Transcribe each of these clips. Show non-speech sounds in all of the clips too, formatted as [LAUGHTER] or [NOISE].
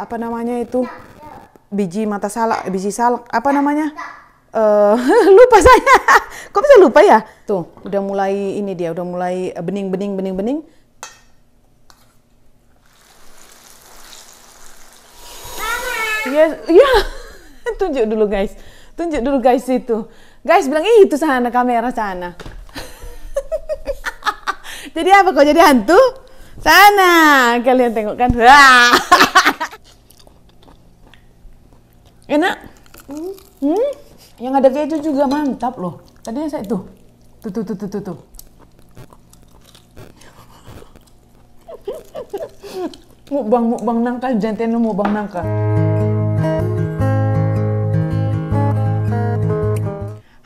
apa namanya itu biji mata salak, eh, biji salak, apa namanya? Uh, [LAUGHS] lupa saya. [LAUGHS] Kok bisa lupa ya? Tuh, udah mulai ini dia, udah mulai eh, bening bening bening bening. Yes, iya. iya. [LAUGHS] Tunjuk dulu guys. Tunjuk dulu guys itu. Guys bilang itu sana kamera sana. jadi apa kok jadi hantu? Sana kalian tengok kan. Ah. Enak? Hmm. hmm? Yang ada keju juga mantap loh. Tadinya saya tuh. Tuh, tuh, tuh, tuh, tuh. tuh. mukbang, mukbang nangka. mau mukbang nangka.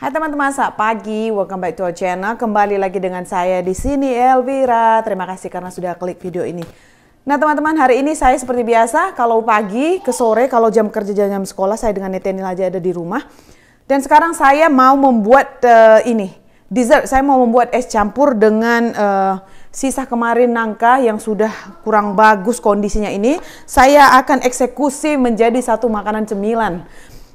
Hai teman-teman, saat pagi, welcome back to our channel. Kembali lagi dengan saya di sini Elvira. Terima kasih karena sudah klik video ini. Nah teman-teman hari ini saya seperti biasa kalau pagi ke sore kalau jam kerja jam sekolah saya dengan Nathaniel aja ada di rumah. Dan sekarang saya mau membuat uh, ini dessert. Saya mau membuat es campur dengan uh, sisa kemarin nangka yang sudah kurang bagus kondisinya ini. Saya akan eksekusi menjadi satu makanan cemilan.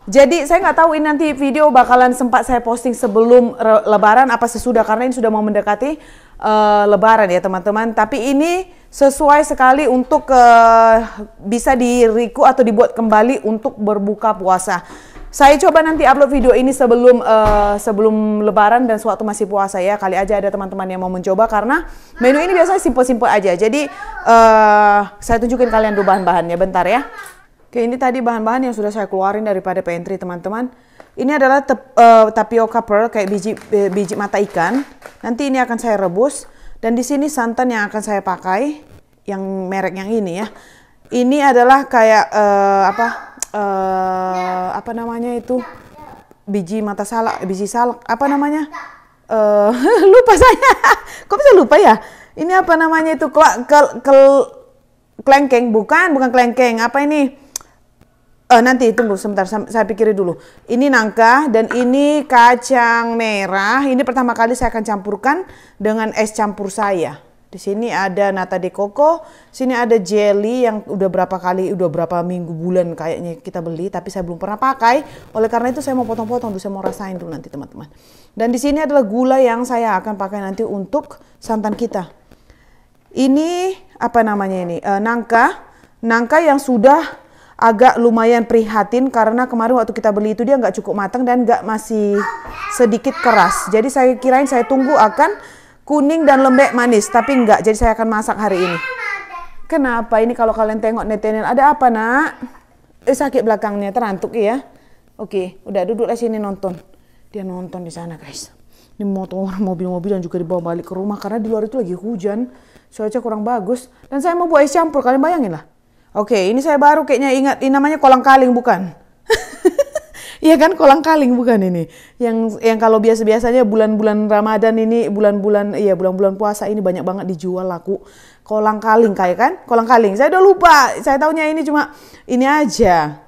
Jadi saya nggak tahu ini nanti video bakalan sempat saya posting sebelum Lebaran apa sesudah karena ini sudah mau mendekati uh, Lebaran ya teman-teman. Tapi ini sesuai sekali untuk uh, bisa diriku atau dibuat kembali untuk berbuka puasa. Saya coba nanti upload video ini sebelum uh, sebelum Lebaran dan suatu masih puasa ya. Kali aja ada teman-teman yang mau mencoba karena menu ini biasanya simpel-simpel aja. Jadi uh, saya tunjukin kalian dulu bahan-bahannya bentar ya. Oke, ini tadi bahan-bahan yang sudah saya keluarin daripada pantry teman-teman. Ini adalah te uh, eh, tapioka pearl kayak biji eh, biji mata ikan. Nanti ini akan saya rebus dan di sini santan yang akan saya pakai yang merek yang ini ya. Ini adalah kayak uh, apa uh, apa namanya itu biji mata salak, biji salak apa namanya? Uh, [LAUGHS] lupa saya. Kok bisa lupa ya? Ini apa namanya itu? Kel, kel, kel, bukan, bukan kelengkeng. Apa ini? Uh, nanti tunggu sebentar saya pikirin dulu. Ini nangka dan ini kacang merah. Ini pertama kali saya akan campurkan dengan es campur saya. Di sini ada nata de coco, sini ada jelly yang udah berapa kali, udah berapa minggu bulan kayaknya kita beli, tapi saya belum pernah pakai. Oleh karena itu saya mau potong-potong dulu, saya mau rasain dulu nanti teman-teman. Dan di sini adalah gula yang saya akan pakai nanti untuk santan kita. Ini apa namanya ini? Uh, nangka, nangka yang sudah agak lumayan prihatin karena kemarin waktu kita beli itu dia nggak cukup matang dan nggak masih sedikit keras. Jadi saya kirain saya tunggu akan kuning dan lembek manis, tapi nggak. Jadi saya akan masak hari ini. Kenapa ini kalau kalian tengok Nathaniel ada apa nak? Eh sakit belakangnya terantuk ya. Oke, udah duduklah sini nonton. Dia nonton di sana guys. Ini motor mobil-mobil dan juga dibawa balik ke rumah karena di luar itu lagi hujan. Cuaca kurang bagus. Dan saya mau buat es campur, kalian bayangin lah. Oke, okay, ini saya baru kayaknya ingat ini namanya kolang kaling bukan? [LAUGHS] Iya kan kolang kaling bukan ini? Yang yang kalau biasa-biasanya bulan-bulan Ramadan ini, bulan-bulan iya bulan-bulan puasa ini banyak banget dijual laku kolang kaling kayak kan? Kolang kaling. Saya udah lupa. Saya tahunya ini cuma ini aja.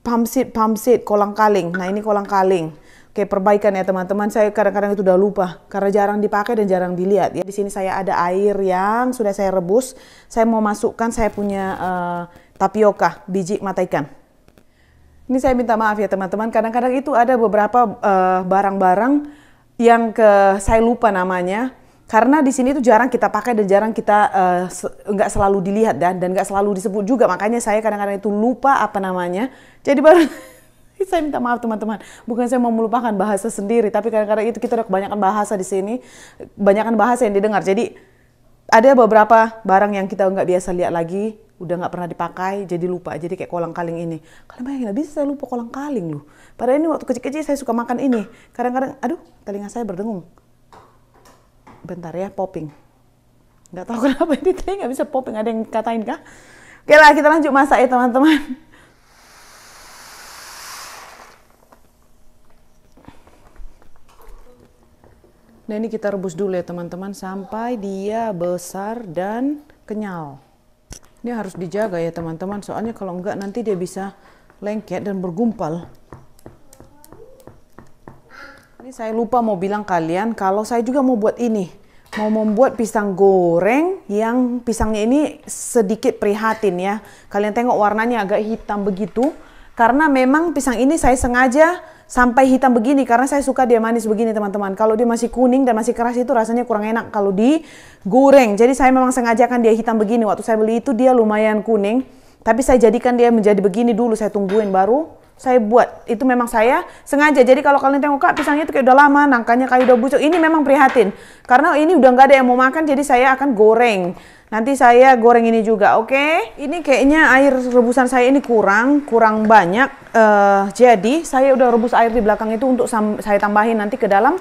Pamsit, pamsit, kolang kaling. Nah, ini kolang kaling kayak perbaikan ya teman-teman. Saya kadang-kadang itu udah lupa karena jarang dipakai dan jarang dilihat. Ya. Di sini saya ada air yang sudah saya rebus. Saya mau masukkan saya punya uh, eh, tapioka biji mata ikan. Ini saya minta maaf ya teman-teman. Kadang-kadang itu ada beberapa eh, barang-barang uh, yang ke saya lupa namanya. Karena di sini itu jarang kita pakai dan jarang kita eh, nggak uh, selalu dilihat dan dan nggak selalu disebut juga makanya saya kadang-kadang itu lupa apa namanya jadi baru [LAUGHS] saya minta maaf teman-teman, bukan saya mau melupakan bahasa sendiri, tapi kadang-kadang itu kita ada kebanyakan bahasa di sini, kebanyakan bahasa yang didengar. Jadi ada beberapa barang yang kita nggak biasa lihat lagi, udah nggak pernah dipakai, jadi lupa. Jadi kayak kolang kaling ini. Kalian bayangin, bisa saya lupa kolang kaling loh. Padahal ini waktu kecil-kecil saya suka makan ini. Kadang-kadang, aduh, telinga saya berdengung. Bentar ya, popping. Nggak tahu [LAUGHS] kenapa ini telinga nggak bisa popping. Ada yang katain kah? Oke lah, kita lanjut masak ya teman-teman. Nah ini kita rebus dulu ya teman-teman sampai dia besar dan kenyal. Ini harus dijaga ya teman-teman soalnya kalau enggak nanti dia bisa lengket dan bergumpal. Ini saya lupa mau bilang kalian kalau saya juga mau buat ini. Mau membuat pisang goreng yang pisangnya ini sedikit prihatin ya. Kalian tengok warnanya agak hitam begitu. Karena memang pisang ini saya sengaja sampai hitam begini karena saya suka dia manis begini teman-teman. Kalau dia masih kuning dan masih keras itu rasanya kurang enak kalau digoreng. Jadi saya memang sengaja kan dia hitam begini. Waktu saya beli itu dia lumayan kuning. Tapi saya jadikan dia menjadi begini dulu, saya tungguin baru saya buat itu memang saya sengaja jadi kalau kalian tengok kak pisangnya itu kayak udah lama nangkanya kayak udah busuk ini memang prihatin karena ini udah nggak ada yang mau makan jadi saya akan goreng nanti saya goreng ini juga oke okay? ini kayaknya air rebusan saya ini kurang kurang banyak uh, jadi saya udah rebus air di belakang itu untuk saya tambahin nanti ke dalam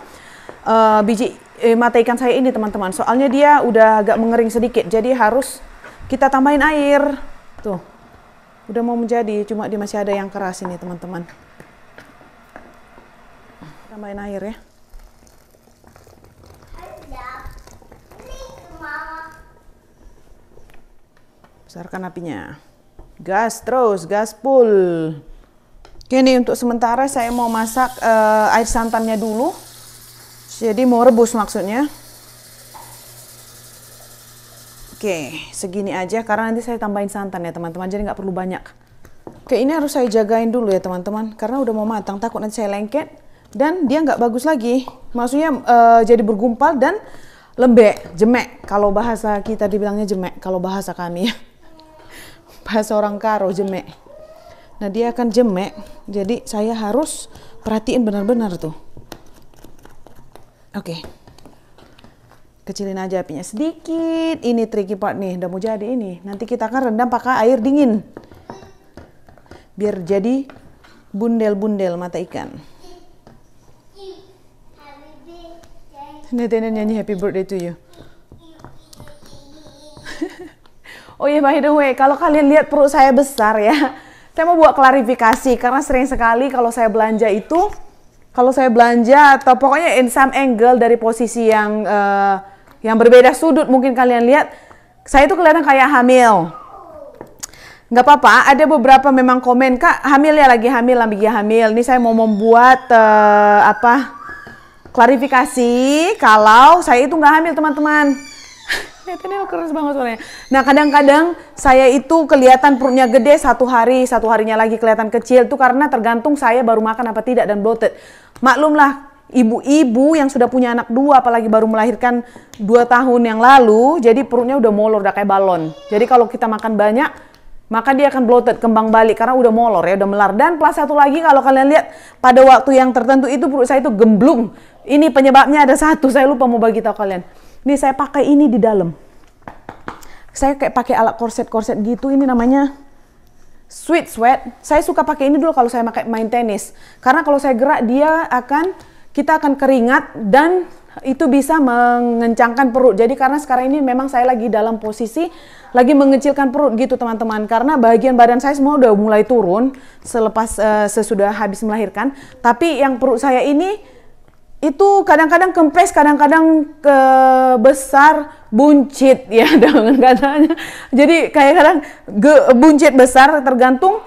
uh, biji eh, mata ikan saya ini teman-teman soalnya dia udah agak mengering sedikit jadi harus kita tambahin air tuh udah mau menjadi cuma dia masih ada yang keras ini teman-teman tambahin air ya besarkan apinya gas terus gas full Kini untuk sementara saya mau masak uh, air santannya dulu jadi mau rebus maksudnya Oke, segini aja karena nanti saya tambahin santan ya teman-teman, jadi nggak perlu banyak. Oke, ini harus saya jagain dulu ya teman-teman, karena udah mau matang, takut nanti saya lengket dan dia nggak bagus lagi. Maksudnya uh, jadi bergumpal dan lembek, jemek. Kalau bahasa kita dibilangnya jemek, kalau bahasa kami ya. [LAUGHS] Bahasa orang Karo, jemek. Nah dia akan jemek, jadi saya harus perhatiin benar-benar tuh. Oke. Okay kecilin aja apinya sedikit. Ini tricky part nih, udah mau jadi ini. Nanti kita akan rendam pakai air dingin. Biar jadi bundel-bundel mata ikan. Nenek nyanyi happy birthday to you. [LAUGHS] oh iya by the way, kalau kalian lihat perut saya besar ya, saya mau buat klarifikasi karena sering sekali kalau saya belanja itu, kalau saya belanja atau pokoknya in some angle dari posisi yang uh, yang berbeda sudut mungkin kalian lihat saya itu kelihatan kayak hamil nggak apa-apa ada beberapa memang komen kak hamil ya lagi hamil lagi hamil ini saya mau membuat uh, apa klarifikasi kalau saya itu nggak hamil teman-teman [LAUGHS] keras banget suaranya. Nah kadang-kadang saya itu kelihatan perutnya gede satu hari, satu harinya lagi kelihatan kecil. Itu karena tergantung saya baru makan apa tidak dan bloated. Maklumlah ibu-ibu yang sudah punya anak dua apalagi baru melahirkan dua tahun yang lalu jadi perutnya udah molor udah kayak balon jadi kalau kita makan banyak maka dia akan bloated kembang balik karena udah molor ya udah melar dan plus satu lagi kalau kalian lihat pada waktu yang tertentu itu perut saya itu gemblung ini penyebabnya ada satu saya lupa mau bagi tahu kalian ini saya pakai ini di dalam saya kayak pakai alat korset korset gitu ini namanya sweet sweat saya suka pakai ini dulu kalau saya pakai main tenis karena kalau saya gerak dia akan kita akan keringat dan itu bisa mengencangkan perut. Jadi karena sekarang ini memang saya lagi dalam posisi lagi mengecilkan perut gitu teman-teman karena bagian badan saya semua udah mulai turun selepas uh, sesudah habis melahirkan. Tapi yang perut saya ini itu kadang-kadang kempes, kadang-kadang kebesar, eh, buncit [LAUGHS] ya dengan katanya. Jadi kayak kadang ge, buncit besar tergantung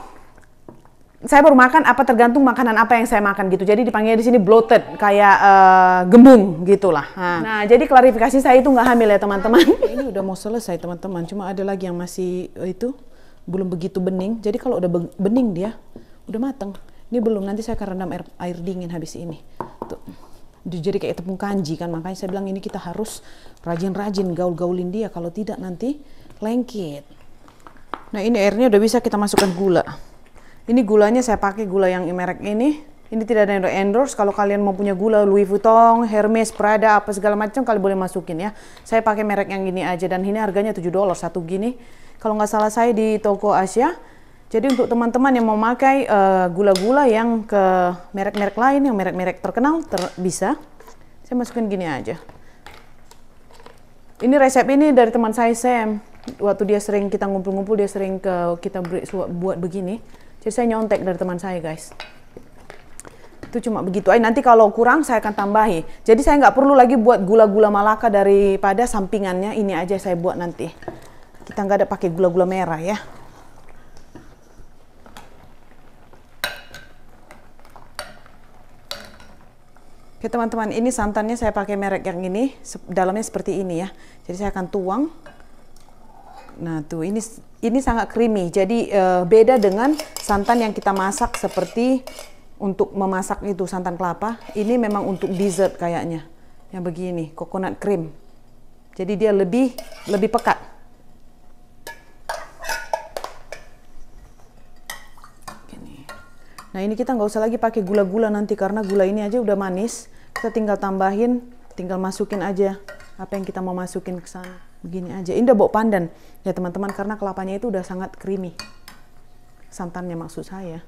saya baru makan apa tergantung makanan apa yang saya makan gitu. Jadi dipanggil di sini bloated kayak uh, gembung gitulah. Nah. nah, jadi klarifikasi saya itu nggak hamil ya teman-teman. [LAUGHS] Ini udah mau selesai teman-teman. Cuma ada lagi yang masih eh, itu belum begitu bening. Jadi kalau udah bening dia udah mateng. Ini belum nanti saya akan rendam air, air dingin habis ini. Tuh. Jadi kayak tepung kanji kan makanya saya bilang ini kita harus rajin-rajin gaul-gaulin dia kalau tidak nanti lengket. Nah, ini airnya udah bisa kita masukkan gula. Ini gulanya saya pakai gula yang merek ini. Ini tidak ada endorse. Kalau kalian mau punya gula Louis Vuitton, Hermes, Prada, apa segala macam, kalian boleh masukin ya. Saya pakai merek yang gini aja dan ini harganya 7 dolar satu gini. Kalau nggak salah saya di toko Asia. Jadi untuk teman-teman yang mau pakai eh, gula-gula uh, yang ke merek-merek lain, yang merek-merek terkenal, ter bisa. Saya masukin gini aja. Ini resep ini dari teman saya Sam. Waktu dia sering kita ngumpul-ngumpul, dia sering ke kita buat begini. Jadi saya nyontek dari teman saya guys. Itu cuma begitu. Ay, nanti kalau kurang saya akan tambahi. Jadi saya nggak perlu lagi buat gula-gula malaka daripada sampingannya. Ini aja saya buat nanti. Kita nggak ada pakai gula-gula merah ya. Oke teman-teman, ini santannya saya pakai merek yang ini, dalamnya seperti ini ya. Jadi saya akan tuang. Nah, tuh ini ini sangat creamy. Jadi uh, beda dengan santan yang kita masak seperti untuk memasak itu santan kelapa. Ini memang untuk dessert kayaknya. Yang begini, coconut cream. Jadi dia lebih lebih pekat. Nah ini kita nggak usah lagi pakai gula-gula nanti karena gula ini aja udah manis. Kita tinggal tambahin, tinggal masukin aja apa yang kita mau masukin ke sana begini aja ini udah bawa pandan ya teman-teman karena kelapanya itu udah sangat creamy santannya maksud saya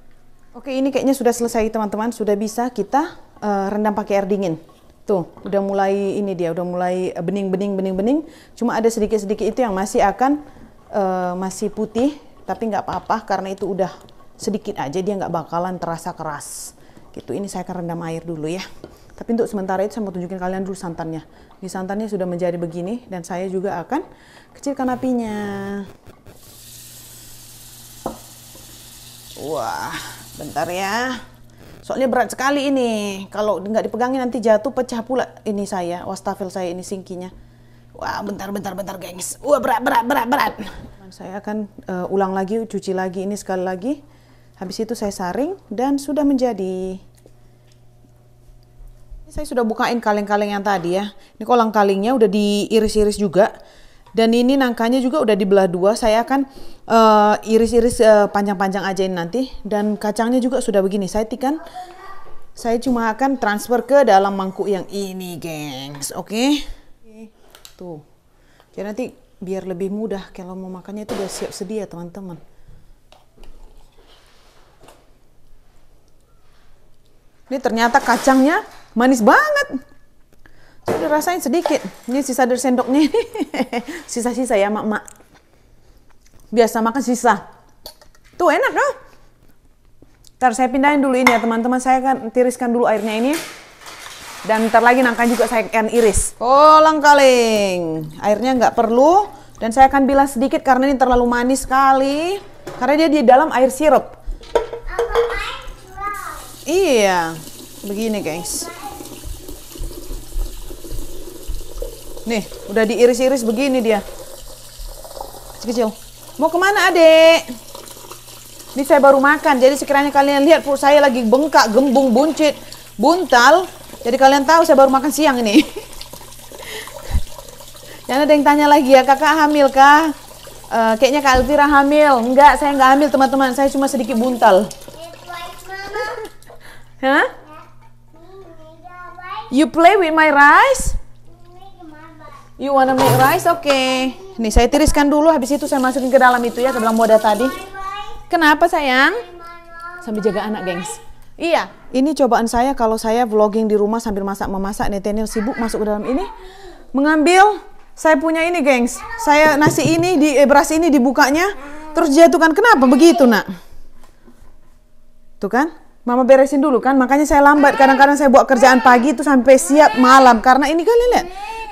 oke ini kayaknya sudah selesai teman-teman sudah bisa kita uh, rendam pakai air dingin tuh udah mulai ini dia udah mulai eh, bening bening bening bening cuma ada sedikit sedikit itu yang masih akan uh, masih putih tapi nggak apa-apa karena itu udah sedikit aja dia nggak bakalan terasa keras gitu ini saya akan rendam air dulu ya tapi untuk sementara itu saya mau tunjukin kalian dulu santannya. Di santannya sudah menjadi begini dan saya juga akan kecilkan apinya. Wah, bentar ya. Soalnya berat sekali ini. Kalau nggak dipegangin nanti jatuh pecah pula ini saya, wastafel saya ini singkinya. Wah, bentar, bentar, bentar, gengs. Wah, berat, berat, berat, berat. Saya akan uh, ulang lagi, cuci lagi ini sekali lagi. Habis itu saya saring dan sudah menjadi. Ini saya sudah bukain kaleng-kaleng yang tadi ya. Ini kolang kalengnya udah diiris-iris juga. Dan ini nangkanya juga udah dibelah dua. Saya akan eh, iris-iris uh, panjang-panjang aja ini nanti. Dan kacangnya juga sudah begini. Saya tikan. Saya cuma akan transfer ke dalam mangkuk yang ini, gengs. Oke? Okay? Tuh. Jadi nanti biar lebih mudah kalau mau makannya itu udah siap sedia, teman-teman. Ini ternyata kacangnya manis banget Coba rasain sedikit ini sisa dari sendoknya [LAUGHS] sisa-sisa ya mak-mak biasa makan sisa tuh enak loh ntar saya pindahin dulu ini ya teman-teman saya akan tiriskan dulu airnya ini dan ntar lagi nangka juga saya akan iris kolang kaling airnya nggak perlu dan saya akan bilas sedikit karena ini terlalu manis sekali karena dia di dalam air sirup iya begini guys Nih, udah diiris-iris begini dia. Kecil-kecil. Mau kemana adek? Ini saya baru makan, jadi sekiranya kalian lihat perut saya lagi bengkak, gembung, buncit, buntal. Jadi kalian tahu saya baru makan siang ini. [LAUGHS] Jangan ada yang tanya lagi ya, kakak hamil kah? Uh, kayaknya Kak Elvira hamil. Enggak, saya enggak hamil teman-teman. Saya cuma sedikit buntal. Hah? You play with my rice? You wanna make rice? Oke. Okay. Nih saya tiriskan dulu, habis itu saya masukin ke dalam itu ya, ke dalam wadah tadi. Kenapa sayang? Sambil jaga anak, gengs. Iya, ini cobaan saya kalau saya vlogging di rumah sambil masak-memasak. Nathaniel sibuk masuk ke dalam ini. Mengambil, saya punya ini gengs. Saya nasi ini, di eh, beras ini dibukanya. Terus jatuhkan. Kenapa begitu nak? Tuh kan? Mama beresin dulu kan, makanya saya lambat. Kadang-kadang saya buat kerjaan pagi itu sampai siap malam. Karena ini kalian lihat,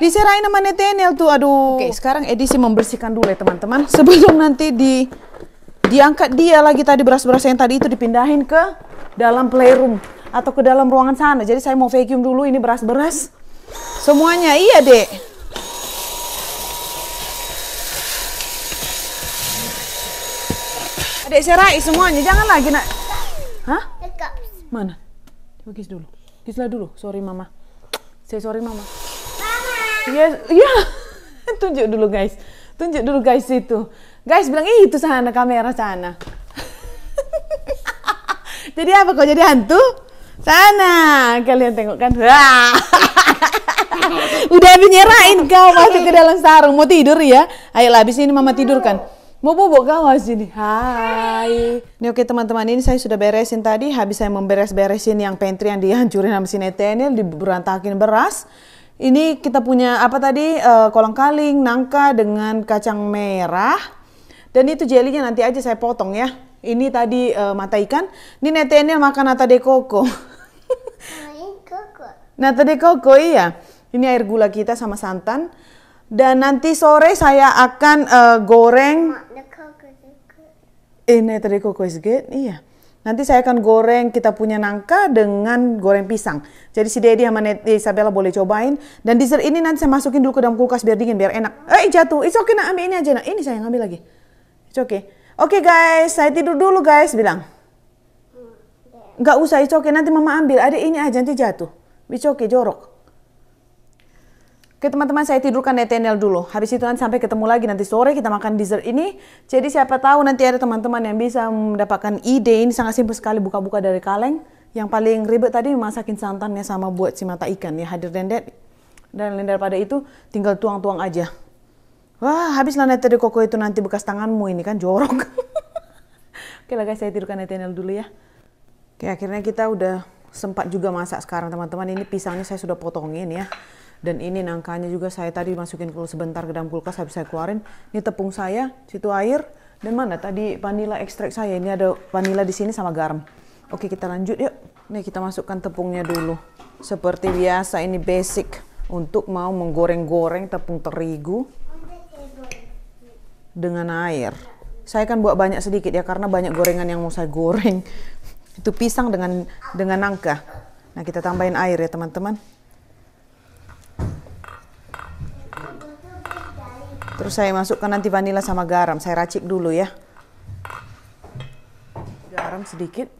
diserahin sama Nathaniel tuh. Aduh. Oke, sekarang edisi membersihkan dulu ya teman-teman. [LAUGHS] Sebelum nanti di diangkat dia lagi tadi beras-beras yang tadi itu dipindahin ke dalam playroom atau ke dalam ruangan sana. Jadi saya mau vacuum dulu ini beras-beras. Semuanya, iya dek. Adik serai semuanya, jangan lagi nak Mana? Coba kiss dulu. Kislah dulu. Sorry mama. Saya sorry mama. Mama. Yes, iya. [LAUGHS] Yeah. Tunjuk dulu guys. Tunjuk dulu guys itu. Guys bilang itu sana kamera sana. [LAUGHS] jadi apa kok jadi hantu? Sana kalian tengok kan. [LAUGHS] Udah menyerahin kau masuk ke dalam sarung mau tidur ya. Ayolah habis ini mama tidur kan. Mau bobo gak mas ini? Hai. Ini oke teman-teman ini saya sudah beresin tadi. Habis saya memberes-beresin yang pantry yang dihancurin sama si Nathaniel, diberantakin beras. Ini kita punya apa tadi? Uh, kolang kaling, nangka dengan kacang merah. Dan itu jelinya nanti aja saya potong ya. Ini tadi uh, mata ikan. Ini Nathaniel makan nata de coco. nata de coco iya. Ini air gula kita sama santan. Dan nanti sore saya akan uh, goreng ini tadi kok Koisget, iya. Nanti saya akan goreng kita punya nangka dengan goreng pisang. Jadi si Dedi sama Net Isabella boleh cobain. Dan dessert ini nanti saya masukin dulu ke dalam kulkas biar dingin, biar enak. Eh jatuh, it's okay nak ambil ini aja nak. Ini saya ngambil lagi. It's okay. Oke okay, guys, saya tidur dulu guys, bilang. Gak usah, oke okay. Nanti mama ambil. Ada ini aja, nanti jatuh. It's okay, jorok. Oke teman-teman saya tidurkan Nathaniel dulu. Habis itu nanti sampai ketemu lagi nanti sore kita makan dessert ini. Jadi siapa tahu nanti ada teman-teman yang bisa mendapatkan ide ini sangat simpel sekali buka-buka dari kaleng. Yang paling ribet tadi masakin santannya sama buat si mata ikan ya hadir dendet. Dan lain daripada itu tinggal tuang-tuang aja. Wah habislah Nathaniel koko itu nanti bekas tanganmu ini kan jorok. [LAUGHS] Oke lah guys saya tidurkan Nathaniel dulu ya. Oke akhirnya kita udah sempat juga masak sekarang teman-teman. Ini pisangnya saya sudah potongin ya dan ini nangkanya juga saya tadi masukin dulu sebentar ke dalam kulkas habis saya keluarin ini tepung saya situ air dan mana tadi vanila ekstrak saya ini ada vanila di sini sama garam oke kita lanjut yuk Nih kita masukkan tepungnya dulu seperti biasa ini basic untuk mau menggoreng-goreng tepung terigu dengan air saya kan buat banyak sedikit ya karena banyak gorengan yang mau saya goreng [LAUGHS] itu pisang dengan dengan nangka nah kita tambahin air ya teman-teman Terus saya masukkan nanti vanila sama garam. Saya racik dulu ya. Garam sedikit.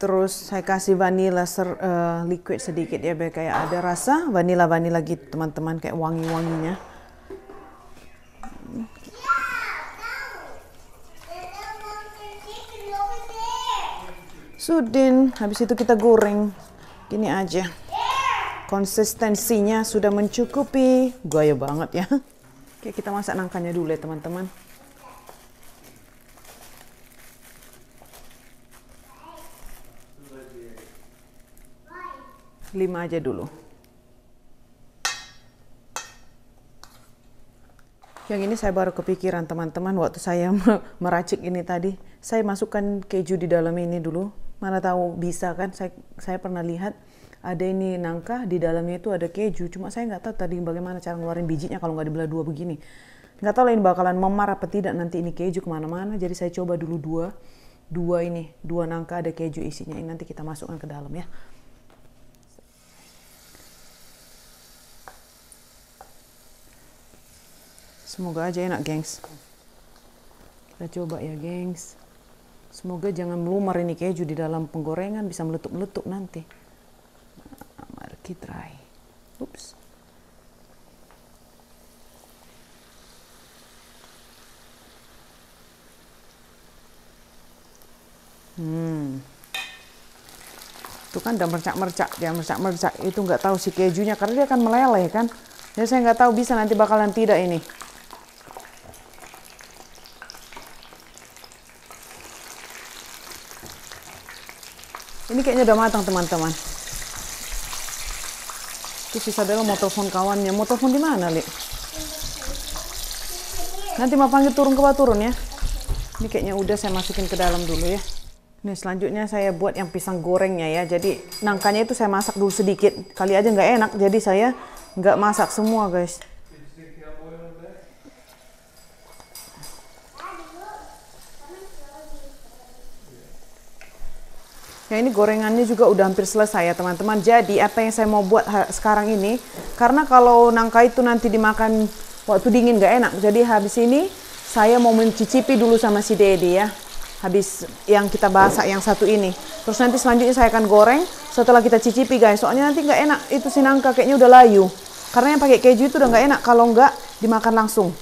Terus saya kasih vanila ser, uh, liquid sedikit ya, biar kayak ada rasa vanila-vanila gitu teman-teman, kayak wangi-wanginya. Sudin, habis itu kita goreng. Gini aja konsistensinya sudah mencukupi gaya banget ya oke kita masak nangkanya dulu ya teman-teman lima aja dulu yang ini saya baru kepikiran teman-teman waktu saya meracik ini tadi saya masukkan keju di dalam ini dulu mana tahu bisa kan saya saya pernah lihat ada ini nangka di dalamnya itu ada keju cuma saya nggak tahu tadi bagaimana cara ngeluarin bijinya kalau nggak dibelah dua begini nggak tahu lain bakalan memar apa tidak nanti ini keju kemana-mana jadi saya coba dulu dua dua ini dua nangka ada keju isinya ini nanti kita masukkan ke dalam ya semoga aja enak gengs kita coba ya gengs semoga jangan melumar ini keju di dalam penggorengan bisa meletup-meletup nanti aquí trae. Oops. Hmm. Itu kan udah mercak-mercak, dia mercak-mercak itu nggak tahu si kejunya karena dia akan meleleh kan. Jadi ya, saya nggak tahu bisa nanti bakalan tidak ini. Ini kayaknya udah matang teman-teman. Terus Sadela mau telepon kawannya. Mau telepon di mana, Li? Nanti mau panggil turun ke bawah turun ya. Ini kayaknya udah saya masukin ke dalam dulu ya. Nih selanjutnya saya buat yang pisang gorengnya ya. Jadi nangkanya itu saya masak dulu sedikit. Kali aja nggak enak, jadi saya nggak masak semua guys. Ya ini gorengannya juga udah hampir selesai ya teman-teman. Jadi apa yang saya mau buat sekarang ini, karena kalau nangka itu nanti dimakan waktu dingin gak enak. Jadi habis ini saya mau mencicipi dulu sama si Dedi ya. Habis yang kita basak yang satu ini. Terus nanti selanjutnya saya akan goreng setelah kita cicipi guys. Soalnya nanti gak enak itu si nangka kayaknya udah layu. Karena yang pakai keju itu udah gak enak kalau nggak dimakan langsung.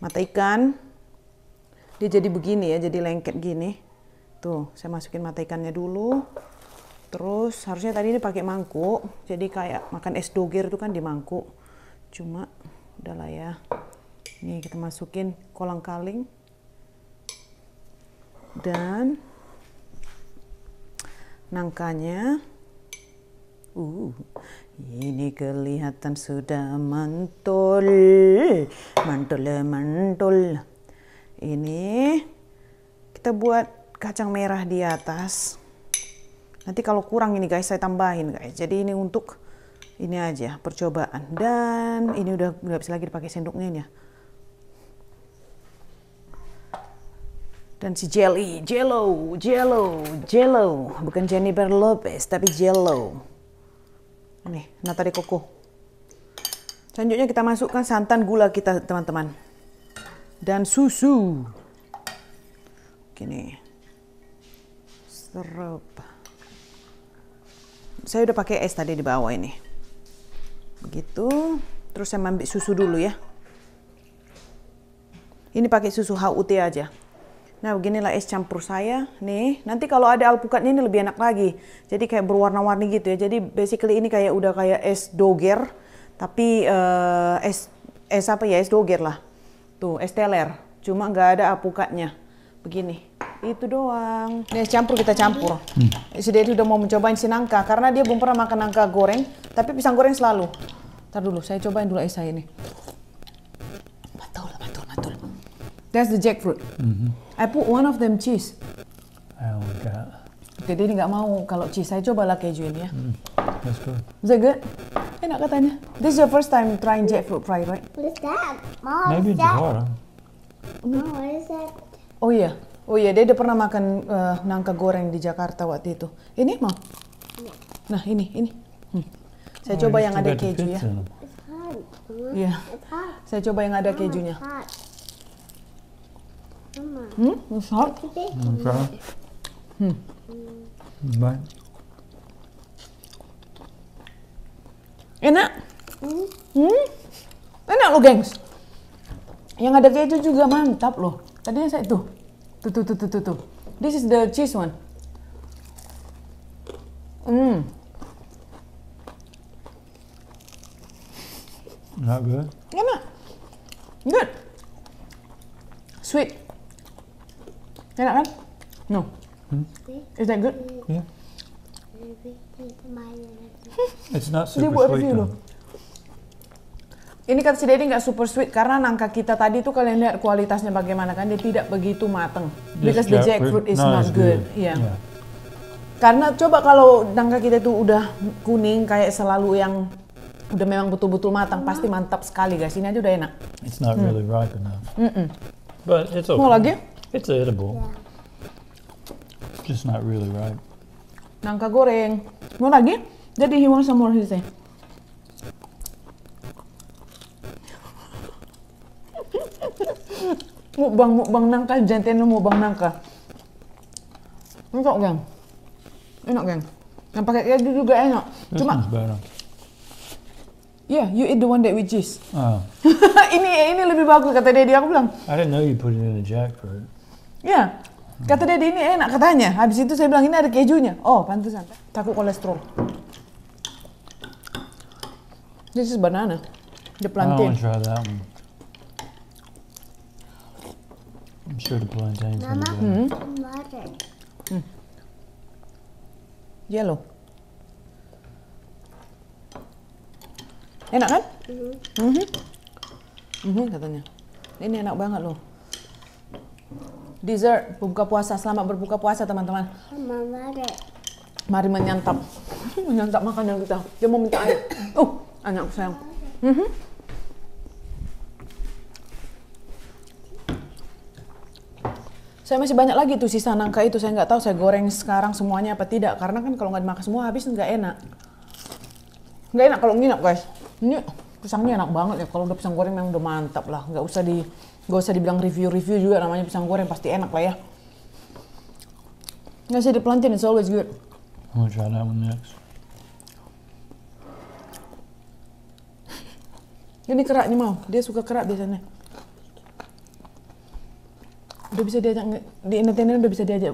mata ikan dia jadi begini ya jadi lengket gini tuh saya masukin mata ikannya dulu terus harusnya tadi ini pakai mangkuk jadi kayak makan es doger itu kan di mangkuk cuma udahlah ya ini kita masukin kolang kaling dan nangkanya uh ini kelihatan sudah mantul, mantul, mantul. Ini kita buat kacang merah di atas. Nanti kalau kurang ini guys saya tambahin guys. Jadi ini untuk ini aja percobaan dan ini udah nggak bisa lagi dipakai sendoknya ya dan si jelly jello jello jello bukan Jennifer Lopez tapi jello Nih, nata de coco. Selanjutnya kita masukkan santan gula kita, teman-teman. Dan susu. Gini. Serup. Saya udah pakai es tadi di bawah ini. Begitu. Terus saya ambil susu dulu ya. Ini pakai susu HUT aja. Nah, beginilah es campur saya. Nih, nanti kalau ada alpukat ini lebih enak lagi. Jadi kayak berwarna-warni gitu ya. Jadi basically ini kayak udah kayak es doger, tapi uh, es es apa ya? Es doger lah. Tuh, es teler. Cuma nggak ada alpukatnya. Begini. Itu doang. Ini es campur kita campur. Hmm. Sudah itu udah mau mencobain si nangka karena dia belum pernah makan nangka goreng, tapi pisang goreng selalu. Ntar dulu, saya cobain dulu es saya ini. Betul, betul, betul. That's the jackfruit. Mm -hmm. I put one of them cheese. I my god. Jadi ini nggak mau kalau cheese. Saya coba lah ini ya. Mm. That's good. Is that good? Enak katanya. This is your first time trying jackfruit fry, right? What is that? Mom, Maybe it's hard. No, what is that? Oh iya. Oh iya, dia udah pernah makan uh, nangka goreng di Jakarta waktu itu. Ini mau? Iya. Yeah. Nah, ini, ini. Hmm. Saya oh, coba yang ada keju ya. Iya. Yeah. Saya coba yang ada kejunya. うんうさうさうんうまい enak hmm? Hmm. hmm. hmm enak loh gengs yang ada keju juga mantap loh tadinya saya tuh tuh tuh tuh tuh tuh, tuh. this is the cheese one hmm Not good. Enak. Good. Sweet. Enak that right? No. Hmm? Is that good? Yeah. It's not [LAUGHS] super buat sweet. Loh. Ini kata si Daddy nggak super sweet karena nangka kita tadi tuh kalian lihat kualitasnya bagaimana kan dia tidak begitu mateng. Because the jackfruit is no, not good. good. Yeah. yeah. Karena coba kalau nangka kita tuh udah kuning kayak selalu yang udah memang betul-betul matang pasti mantap sekali guys. Ini aja udah enak. It's not hmm. really ripe enough. Mm -mm. But it's okay. Mau lagi? It's edible. Yeah. Just not really ripe. Nangka goreng. Mau lagi? Jadi he wants some more he say. [LAUGHS] mukbang mukbang nangka jantan mukbang nangka. Enak gang. Enak gang. Yang pakai keju gitu juga enak. This Cuma Yeah, you eat the one that with cheese. Oh. [LAUGHS] ini ini lebih bagus kata dia dia aku bilang. I didn't know you put it in the jackfruit. Iya. Kata dia ini enak katanya. Habis itu saya bilang ini ada kejunya. Oh, pantesan. Takut kolesterol. This is banana. The plantain. I to try that one. I'm sure the plantain's Mama, good. Mm -hmm. mm. Yellow. Enak kan? Mm -hmm. Mm -hmm. Mm -hmm, katanya. Ini enak banget loh dessert buka puasa selamat berbuka puasa teman-teman mari mari menyantap [LAUGHS] menyantap makanan kita dia mau minta air oh anak sayang mm -hmm. saya masih banyak lagi tuh sisa nangka itu saya nggak tahu saya goreng sekarang semuanya apa tidak karena kan kalau nggak dimakan semua habis nggak enak nggak enak kalau nginap guys ini pisangnya enak banget ya kalau udah pisang goreng memang udah mantap lah nggak usah di Gak usah dibilang review-review juga namanya pisang goreng pasti enak lah ya. Gak usah dipelantin, it's always good. Oh, I'm gonna try that one next. Ini kerak nih mau, dia suka kerak biasanya. Udah bisa diajak di entertainer udah bisa diajak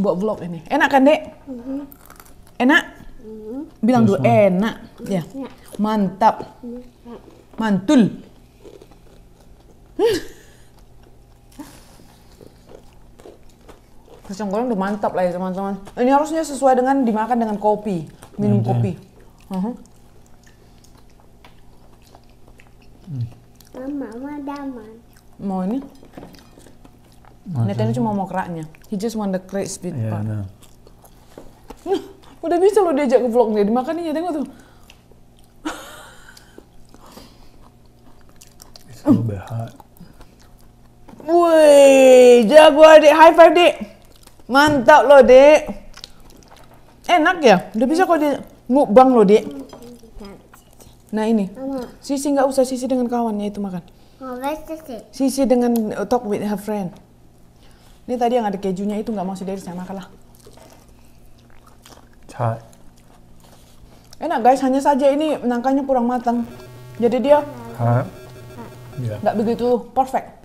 buat vlog ini. Enak kan dek? Mm-hmm. Enak? Mm-hmm. Bilang dulu enak. Ya, ya. mantap, mm-hmm. mantul. [LAUGHS] kacang goreng udah mantap lah ya teman-teman ini harusnya sesuai dengan dimakan dengan kopi minum Mantap. kopi uh-huh. mama mau mau ini Neta ini cuma mau keraknya he just want the crispy part. yeah, no. nah, udah bisa lo diajak ke vlog dia dimakannya tengok tuh It's a little bit hot. Wih, jago adik, high five dik. Mantap loh, Dek. Enak ya? Udah bisa kok di ngubang loh, Dek. Nah, ini. Sisi nggak usah sisi dengan kawannya itu makan. Sisi dengan uh, talk with her friend. Ini tadi yang ada kejunya itu nggak masuk dari saya makan lah. Enak guys, hanya saja ini nangkanya kurang matang. Jadi dia iya. nggak begitu perfect.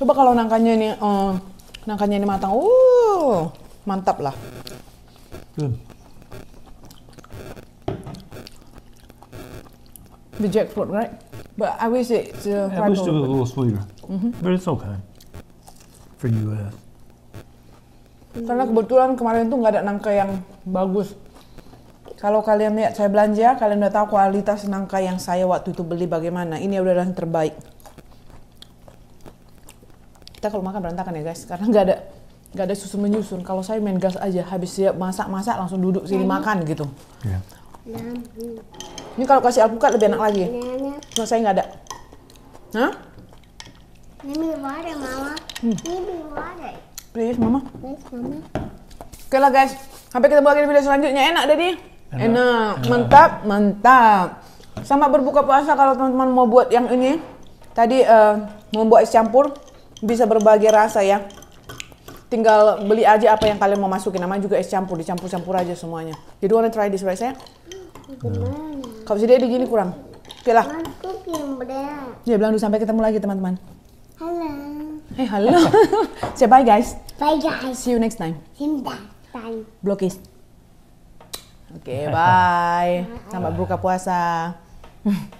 Coba kalau nangkanya ini uh, nangkanya ini matang, uh mantap lah. Hmm. The jackfruit, right? But I wish it's uh, I wish it was a little sweeter, mm -hmm. but it's okay for US. Karena kebetulan kemarin tuh nggak ada nangka yang bagus. Kalau kalian lihat saya belanja, kalian udah tahu kualitas nangka yang saya waktu itu beli bagaimana. Ini adalah yang terbaik kita kalau makan berantakan ya guys karena nggak ada nggak ada susun menyusun kalau saya main gas aja habis siap masak masak langsung duduk sini iya. makan gitu iya. ya ini kalau kasih alpukat lebih enak lagi kalau iya, saya nggak ada Hah? Ini ada Mama. Hmm. Ini ada Please, Mama. Please, Mama. Oke lah guys, sampai ketemu lagi di video selanjutnya. Enak, deh Enak. Enak. Mantap, mantap. Sama berbuka puasa kalau teman-teman mau buat yang ini. Tadi uh, mau buat es campur, bisa berbagai rasa ya tinggal beli aja apa yang kalian mau masukin namanya juga es campur dicampur-campur aja semuanya jadi wanna try this right saya hmm. kalau dia gini kurang oke lah ya bilang dulu sampai ketemu lagi teman-teman halo hey eh, halo [LAUGHS] say bye guys bye guys see you next time Simba. bye blokis oke okay, bye sampai buka puasa [LAUGHS]